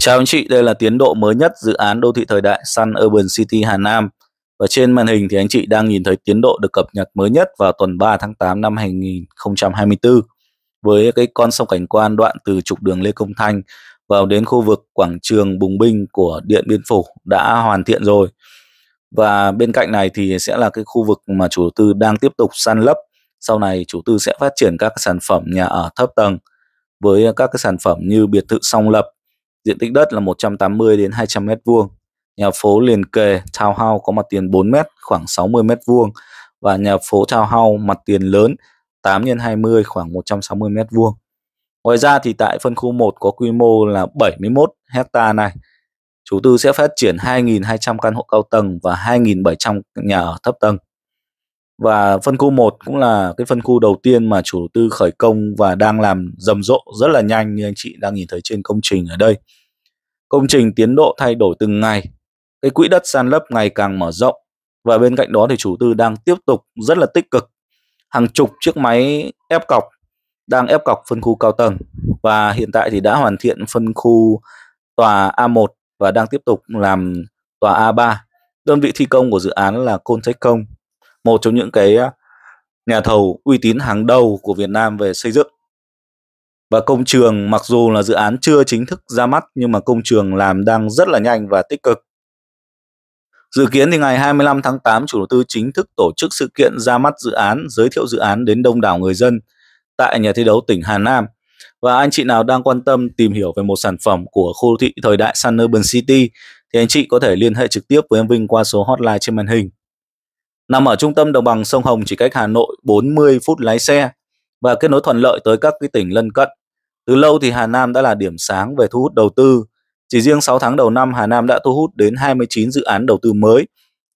Chào anh chị, đây là tiến độ mới nhất dự án đô thị thời đại Sun Urban City Hà Nam. Và trên màn hình thì anh chị đang nhìn thấy tiến độ được cập nhật mới nhất vào tuần 3 tháng 8 năm 2024 với cái con sông cảnh quan đoạn từ trục đường Lê Công Thanh vào đến khu vực quảng trường Bùng Binh của Điện Biên Phủ đã hoàn thiện rồi. Và bên cạnh này thì sẽ là cái khu vực mà chủ tư đang tiếp tục san lấp. Sau này chủ tư sẽ phát triển các sản phẩm nhà ở thấp tầng với các cái sản phẩm như biệt thự song lập, diện tích đất là 180 đến 200 mét vuông. Nhà phố liền kề townhouse có mặt tiền 4 mét khoảng 60 mét vuông và nhà phố townhouse mặt tiền lớn 8 x 20 khoảng 160 mét vuông. Ngoài ra thì tại phân khu 1 có quy mô là 71 hecta này, chủ tư sẽ phát triển 2.200 căn hộ cao tầng và 2.700 nhà ở thấp tầng và phân khu 1 cũng là cái phân khu đầu tiên mà chủ đầu tư khởi công và đang làm rầm rộ rất là nhanh như anh chị đang nhìn thấy trên công trình ở đây. Công trình tiến độ thay đổi từng ngày, cái quỹ đất san lấp ngày càng mở rộng và bên cạnh đó thì chủ tư đang tiếp tục rất là tích cực. Hàng chục chiếc máy ép cọc đang ép cọc phân khu cao tầng và hiện tại thì đã hoàn thiện phân khu tòa A1 và đang tiếp tục làm tòa A3. Đơn vị thi công của dự án là Côn Công một trong những cái à, nhà thầu uy tín hàng đầu của Việt Nam về xây dựng. Và công trường mặc dù là dự án chưa chính thức ra mắt nhưng mà công trường làm đang rất là nhanh và tích cực. Dự kiến thì ngày 25 tháng 8 chủ đầu tư chính thức tổ chức sự kiện ra mắt dự án, giới thiệu dự án đến đông đảo người dân tại nhà thi đấu tỉnh Hà Nam. Và anh chị nào đang quan tâm tìm hiểu về một sản phẩm của khu đô thị thời đại Sun Urban City thì anh chị có thể liên hệ trực tiếp với em Vinh qua số hotline trên màn hình Nằm ở trung tâm đồng bằng sông Hồng chỉ cách Hà Nội 40 phút lái xe và kết nối thuận lợi tới các cái tỉnh lân cận. Từ lâu thì Hà Nam đã là điểm sáng về thu hút đầu tư. Chỉ riêng 6 tháng đầu năm Hà Nam đã thu hút đến 29 dự án đầu tư mới,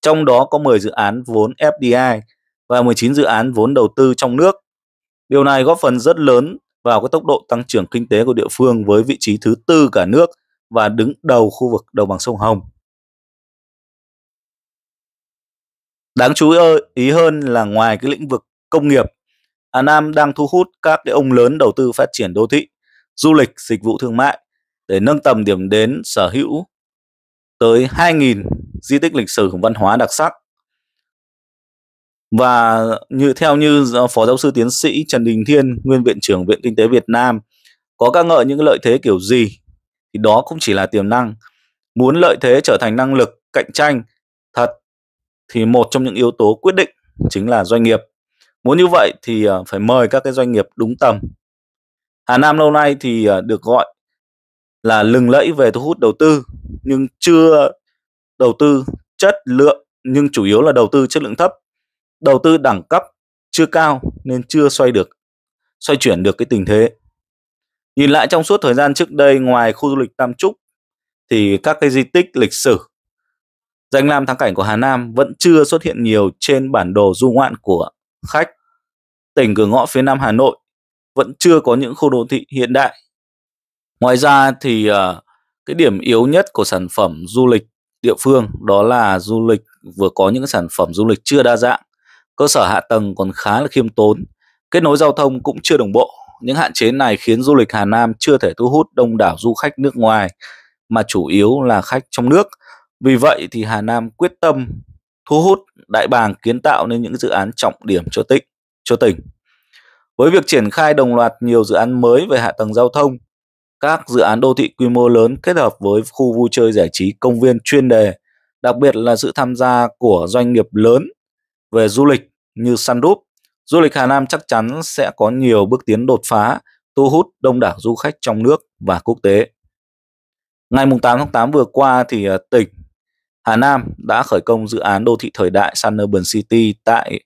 trong đó có 10 dự án vốn FDI và 19 dự án vốn đầu tư trong nước. Điều này góp phần rất lớn vào cái tốc độ tăng trưởng kinh tế của địa phương với vị trí thứ tư cả nước và đứng đầu khu vực đồng bằng sông Hồng. Đáng chú ý hơn là ngoài cái lĩnh vực công nghiệp, Hà Nam đang thu hút các cái ông lớn đầu tư phát triển đô thị, du lịch, dịch vụ thương mại để nâng tầm điểm đến sở hữu tới 2.000 di tích lịch sử văn hóa đặc sắc. Và như theo như Phó Giáo sư Tiến sĩ Trần Đình Thiên, Nguyên Viện trưởng Viện Kinh tế Việt Nam, có ca ngợi những lợi thế kiểu gì thì đó cũng chỉ là tiềm năng. Muốn lợi thế trở thành năng lực cạnh tranh thật thì một trong những yếu tố quyết định chính là doanh nghiệp. Muốn như vậy thì ờ, phải mời các cái doanh nghiệp đúng tầm. Hà Nam lâu nay thì ờ, được gọi là lừng lẫy về thu hút đầu tư nhưng chưa đầu tư chất lượng nhưng chủ yếu là đầu tư chất lượng thấp. Đầu tư đẳng cấp chưa cao nên chưa xoay được xoay chuyển được cái tình thế. Nhìn lại trong suốt thời gian trước đây ngoài khu du lịch Tam Trúc thì các cái di tích lịch sử Danh lam thắng cảnh của Hà Nam vẫn chưa xuất hiện nhiều trên bản đồ du ngoạn của khách. Tỉnh cửa ngõ phía Nam Hà Nội vẫn chưa có những khu đô thị hiện đại. Ngoài ra thì ờ, cái điểm yếu nhất của sản phẩm du lịch địa phương đó là du lịch vừa có những sản phẩm du lịch chưa đa dạng, cơ sở hạ tầng còn khá là khiêm tốn, kết nối giao thông cũng chưa đồng bộ. Những hạn chế này khiến du lịch Hà Nam chưa thể thu hút đông đảo du khách nước ngoài mà chủ yếu là khách trong nước vì vậy thì Hà Nam quyết tâm thu hút đại bàng kiến tạo nên những dự án trọng điểm cho tỉnh, cho tỉnh. Với việc triển khai đồng loạt nhiều dự án mới về hạ tầng giao thông, các dự án đô thị quy mô lớn kết hợp với khu vui chơi giải trí công viên chuyên đề, đặc biệt là sự tham gia của doanh nghiệp lớn về du lịch như Sun Group, du lịch Hà Nam chắc chắn sẽ có nhiều bước tiến đột phá, thu hút đông đảo du khách trong nước và quốc tế. Ngày 8 tháng 8 vừa qua thì ờ, tỉnh Hà Nam đã khởi công dự án đô thị thời đại Sunurban City tại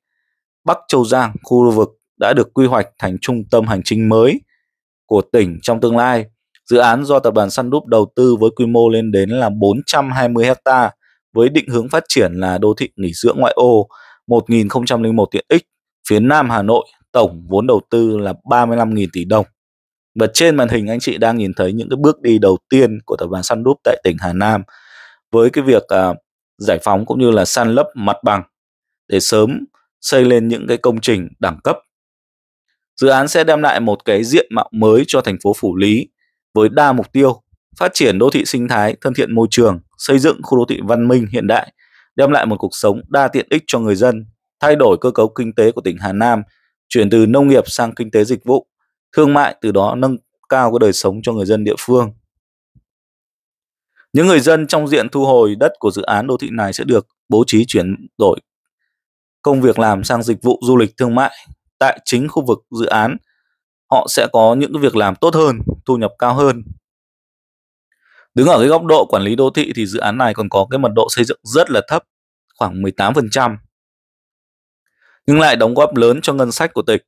Bắc Châu Giang, khu vực đã được quy hoạch thành trung tâm hành chính mới của tỉnh trong tương lai. Dự án do tập đoàn Sun Group đầu tư với quy mô lên đến là 420 ha với định hướng phát triển là đô thị nghỉ dưỡng ngoại ô 1001 tiện ích phía Nam Hà Nội, tổng vốn đầu tư là 35.000 tỷ đồng. Và trên màn hình anh chị đang nhìn thấy những cái bước đi đầu tiên của tập đoàn Sun Group tại tỉnh Hà Nam với cái việc à, giải phóng cũng như là san lấp mặt bằng để sớm xây lên những cái công trình đẳng cấp. Dự án sẽ đem lại một cái diện mạo mới cho thành phố Phủ Lý với đa mục tiêu phát triển đô thị sinh thái thân thiện môi trường, xây dựng khu đô thị văn minh hiện đại, đem lại một cuộc sống đa tiện ích cho người dân, thay đổi cơ cấu kinh tế của tỉnh Hà Nam, chuyển từ nông nghiệp sang kinh tế dịch vụ, thương mại từ đó nâng cao cái đời sống cho người dân địa phương. Những người dân trong diện thu hồi đất của dự án đô thị này sẽ được bố trí chuyển đổi công việc làm sang dịch vụ du lịch thương mại tại chính khu vực dự án. Họ sẽ có những việc làm tốt hơn, thu nhập cao hơn. Đứng ở cái góc độ quản lý đô thị thì dự án này còn có cái mật độ xây dựng rất là thấp, khoảng 18%. Nhưng lại đóng góp lớn cho ngân sách của tỉnh.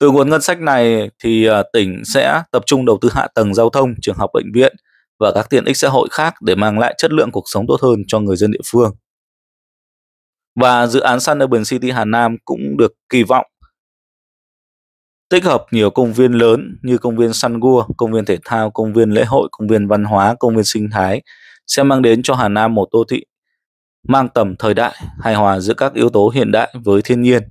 Từ nguồn ngân sách này thì ờ, tỉnh sẽ tập trung đầu tư hạ tầng giao thông, trường học, bệnh viện, và các tiện ích xã hội khác để mang lại chất lượng cuộc sống tốt hơn cho người dân địa phương. Và dự án Sun Urban City Hà Nam cũng được kỳ vọng tích hợp nhiều công viên lớn như công viên Sun Gua, công viên thể thao, công viên lễ hội, công viên văn hóa, công viên sinh thái sẽ mang đến cho Hà Nam một đô thị mang tầm thời đại, hài hòa giữa các yếu tố hiện đại với thiên nhiên.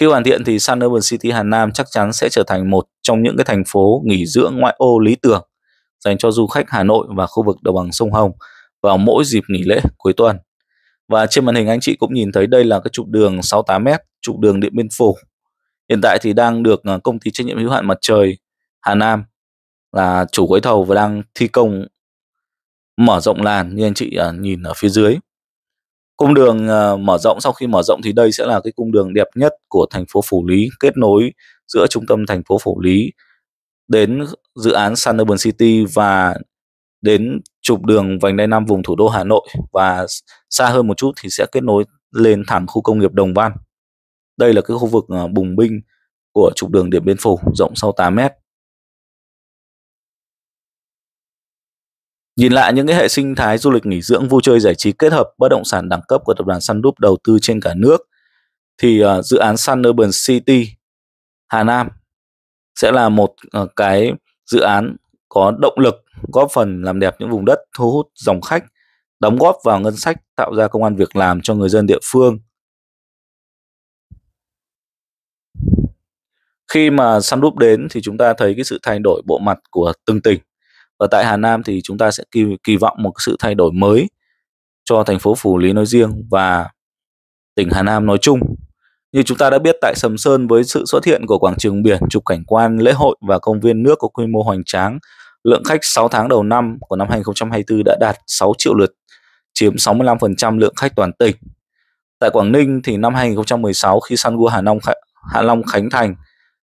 Khi hoàn thiện thì Sun Urban City Hà Nam chắc chắn sẽ trở thành một trong những cái thành phố nghỉ dưỡng ngoại ô lý tưởng dành cho du khách Hà Nội và khu vực đồng bằng sông Hồng vào mỗi dịp nghỉ lễ cuối tuần. Và trên màn hình anh chị cũng nhìn thấy đây là cái trục đường 68m, trục đường Điện Biên Phủ. Hiện tại thì đang được ờ, công ty trách nhiệm hữu hạn mặt trời Hà Nam là chủ gói thầu và đang thi công mở rộng làn như anh chị ờ, nhìn ở phía dưới. Cung đường ờ, mở rộng sau khi mở rộng thì đây sẽ là cái cung đường đẹp nhất của thành phố Phủ Lý kết nối giữa trung tâm thành phố Phủ Lý đến dự án Suburban City và đến trục đường vành đai năm vùng thủ đô Hà Nội và xa hơn một chút thì sẽ kết nối lên thẳng khu công nghiệp Đồng Văn. Đây là cái khu vực ờ, bùng binh của trục đường Điện Biên Phủ rộng sau 8 mét. Nhìn lại những cái hệ sinh thái du lịch nghỉ dưỡng vui chơi giải trí kết hợp bất động sản đẳng cấp của tập đoàn Sun Group đầu tư trên cả nước thì ờ, dự án Sun Urban City Hà Nam sẽ là một ờ, cái dự án có động lực góp phần làm đẹp những vùng đất thu hút dòng khách đóng góp vào ngân sách tạo ra công an việc làm cho người dân địa phương khi mà săn Sunroof đến thì chúng ta thấy cái sự thay đổi bộ mặt của từng tỉnh và tại Hà Nam thì chúng ta sẽ kỳ, kỳ vọng một sự thay đổi mới cho thành phố Phủ Lý nói riêng và tỉnh Hà Nam nói chung như chúng ta đã biết tại Sầm Sơn với sự xuất hiện của quảng trường biển, chụp cảnh quan, lễ hội và công viên nước có quy mô hoành tráng, lượng khách 6 tháng đầu năm của năm 2024 đã đạt 6 triệu lượt, chiếm 65% lượng khách toàn tỉnh. Tại Quảng Ninh thì năm 2016 khi Sun Hà Long, Hạ Long khánh thành,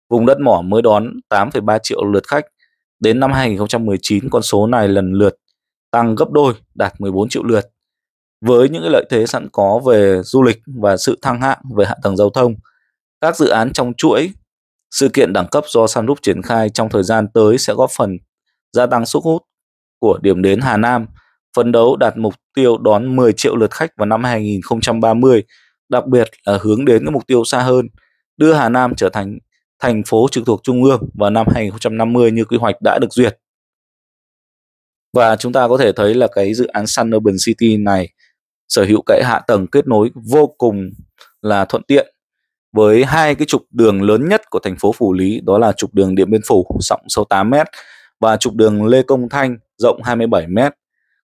vùng đất mỏ mới đón 8,3 triệu lượt khách. Đến năm 2019 con số này lần lượt tăng gấp đôi đạt 14 triệu lượt với những cái lợi thế sẵn có về du lịch và sự thăng hạng về hạ tầng giao thông các dự án trong chuỗi sự kiện đẳng cấp do Sun Group triển khai trong thời gian tới sẽ góp phần gia tăng sức hút của điểm đến Hà Nam, phấn đấu đạt mục tiêu đón 10 triệu lượt khách vào năm 2030, đặc biệt là hướng đến cái mục tiêu xa hơn, đưa Hà Nam trở thành thành phố trực thuộc trung ương vào năm 2050 như quy hoạch đã được duyệt. Và chúng ta có thể thấy là cái dự án Sun Urban City này sở hữu cái hạ tầng kết nối vô cùng là thuận tiện với hai cái trục đường lớn nhất của thành phố Phủ Lý đó là trục đường Điện Biên Phủ rộng sâu 8 m và trục đường Lê Công Thanh rộng 27 m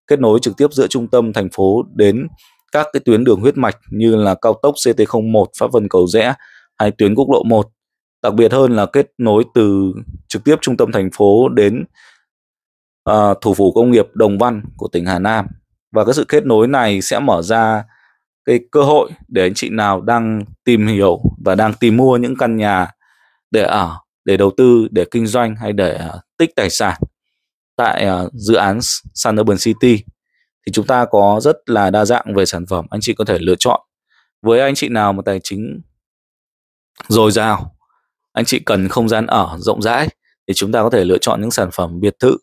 kết nối trực tiếp giữa trung tâm thành phố đến các cái tuyến đường huyết mạch như là cao tốc CT01 Pháp Vân Cầu Rẽ hay tuyến quốc lộ 1. Đặc biệt hơn là kết nối từ trực tiếp trung tâm thành phố đến uh, thủ phủ công nghiệp Đồng Văn của tỉnh Hà Nam và cái sự kết nối này sẽ mở ra cái cơ hội để anh chị nào đang tìm hiểu và đang tìm mua những căn nhà để ở để đầu tư để kinh doanh hay để ờ, tích tài sản tại ờ, dự án Sun Urban City thì chúng ta có rất là đa dạng về sản phẩm anh chị có thể lựa chọn với anh chị nào mà tài chính dồi dào anh chị cần không gian ở rộng rãi thì chúng ta có thể lựa chọn những sản phẩm biệt thự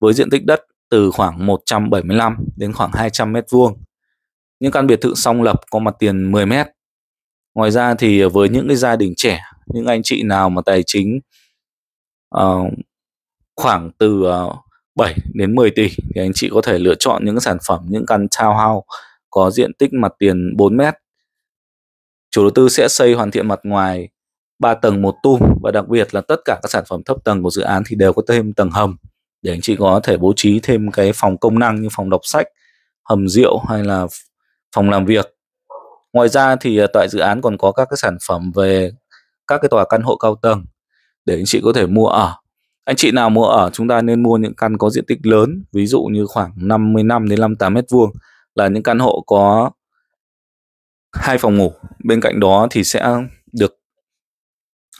với diện tích đất từ khoảng 175 đến khoảng 200 mét vuông. Những căn biệt thự song lập có mặt tiền 10 mét. Ngoài ra thì với những cái gia đình trẻ, những anh chị nào mà tài chính uh, khoảng từ uh, ờ, 7 đến 10 tỷ thì anh chị có thể lựa chọn những sản phẩm những căn townhouse có diện tích mặt tiền 4 mét. Chủ đầu tư sẽ xây hoàn thiện mặt ngoài 3 tầng một tum và đặc biệt là tất cả các sản phẩm thấp tầng của dự án thì đều có thêm tầng hầm để anh chị có thể bố trí thêm cái phòng công năng như phòng đọc sách hầm rượu hay là phòng làm việc ngoài ra thì à, tại dự án còn có các cái sản phẩm về các cái tòa căn hộ cao tầng để anh chị có thể mua ở anh chị nào mua ở chúng ta nên mua những căn có diện tích lớn ví dụ như khoảng năm đến 58 mét vuông là những căn hộ có hai phòng ngủ bên cạnh đó thì sẽ được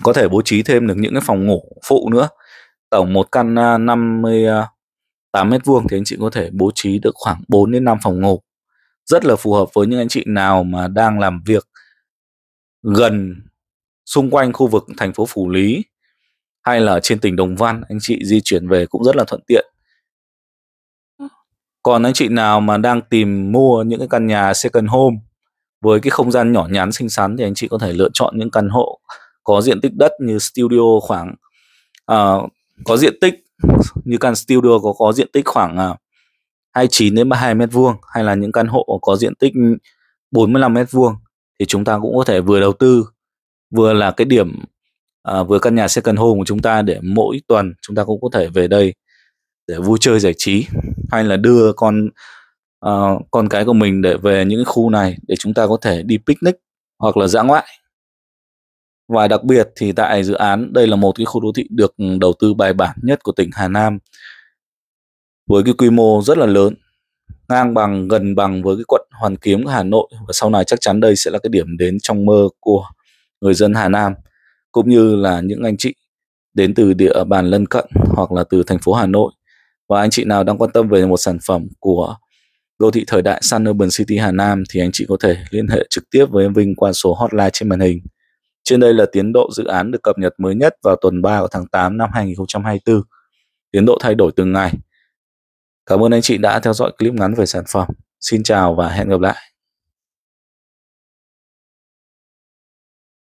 có thể bố trí thêm được những cái phòng ngủ phụ nữa Tổng một căn 58 à, à, mét vuông thì anh chị có thể bố trí được khoảng 4 đến 5 phòng ngủ. Rất là phù hợp với những anh chị nào mà đang làm việc gần xung quanh khu vực thành phố Phủ Lý hay là trên tỉnh Đồng Văn anh chị di chuyển về cũng rất là thuận tiện. Còn anh chị nào mà đang tìm mua những cái căn nhà second home với cái không gian nhỏ nhắn xinh xắn thì anh chị có thể lựa chọn những căn hộ có diện tích đất như studio khoảng uh, có diện tích như căn studio có có diện tích khoảng 29 à, đến 32 mét vuông hay là những căn hộ có diện tích 45 mét vuông thì chúng ta cũng có thể vừa đầu tư vừa là cái điểm à, vừa căn nhà second home của chúng ta để mỗi tuần chúng ta cũng có thể về đây để vui chơi giải trí hay là đưa con uh, con cái của mình để về những khu này để chúng ta có thể đi picnic hoặc là dã ngoại và đặc biệt thì tại dự án đây là một cái khu đô thị được đầu tư bài bản nhất của tỉnh Hà Nam với cái quy mô rất là lớn ngang bằng gần bằng với cái quận Hoàn Kiếm của Hà Nội và sau này chắc chắn đây sẽ là cái điểm đến trong mơ của người dân Hà Nam cũng như là những anh chị đến từ địa bàn lân cận hoặc là từ thành phố Hà Nội và anh chị nào đang quan tâm về một sản phẩm của đô thị thời đại Sun Urban City Hà Nam thì anh chị có thể liên hệ trực tiếp với em Vinh qua số hotline trên màn hình trên đây là tiến độ dự án được cập nhật mới nhất vào tuần 3 của tháng 8 năm 2024. Tiến độ thay đổi từng ngày. Cảm ơn anh chị đã theo dõi clip ngắn về sản phẩm. Xin chào và hẹn gặp lại.